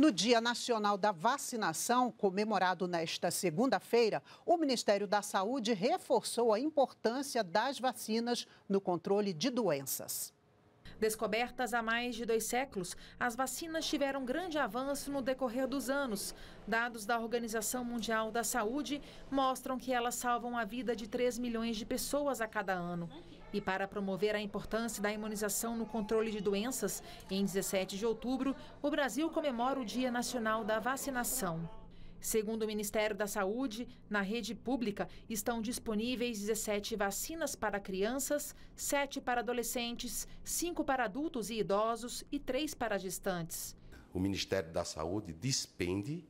No Dia Nacional da Vacinação, comemorado nesta segunda-feira, o Ministério da Saúde reforçou a importância das vacinas no controle de doenças. Descobertas há mais de dois séculos, as vacinas tiveram grande avanço no decorrer dos anos. Dados da Organização Mundial da Saúde mostram que elas salvam a vida de 3 milhões de pessoas a cada ano. E para promover a importância da imunização no controle de doenças, em 17 de outubro, o Brasil comemora o Dia Nacional da Vacinação. Segundo o Ministério da Saúde, na rede pública estão disponíveis 17 vacinas para crianças, 7 para adolescentes, 5 para adultos e idosos e 3 para gestantes. O Ministério da Saúde despende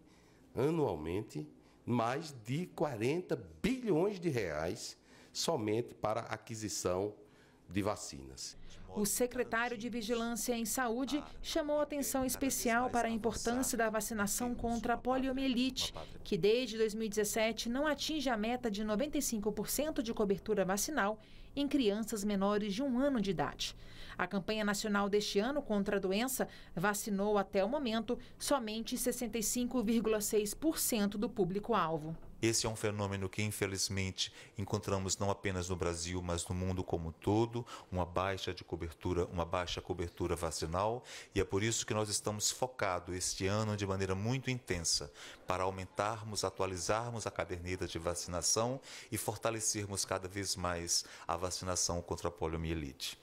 anualmente mais de 40 bilhões de reais somente para aquisição de vacinas. O secretário de Vigilância em Saúde chamou atenção especial para a importância da vacinação contra a poliomielite, que desde 2017 não atinge a meta de 95% de cobertura vacinal em crianças menores de um ano de idade. A campanha nacional deste ano contra a doença vacinou até o momento somente 65,6% do público-alvo. Esse é um fenômeno que, infelizmente, encontramos não apenas no Brasil, mas no mundo como um todo, uma baixa de cobertura, uma baixa cobertura vacinal, e é por isso que nós estamos focados este ano de maneira muito intensa para aumentarmos, atualizarmos a caderneta de vacinação e fortalecermos cada vez mais a vacinação contra a poliomielite.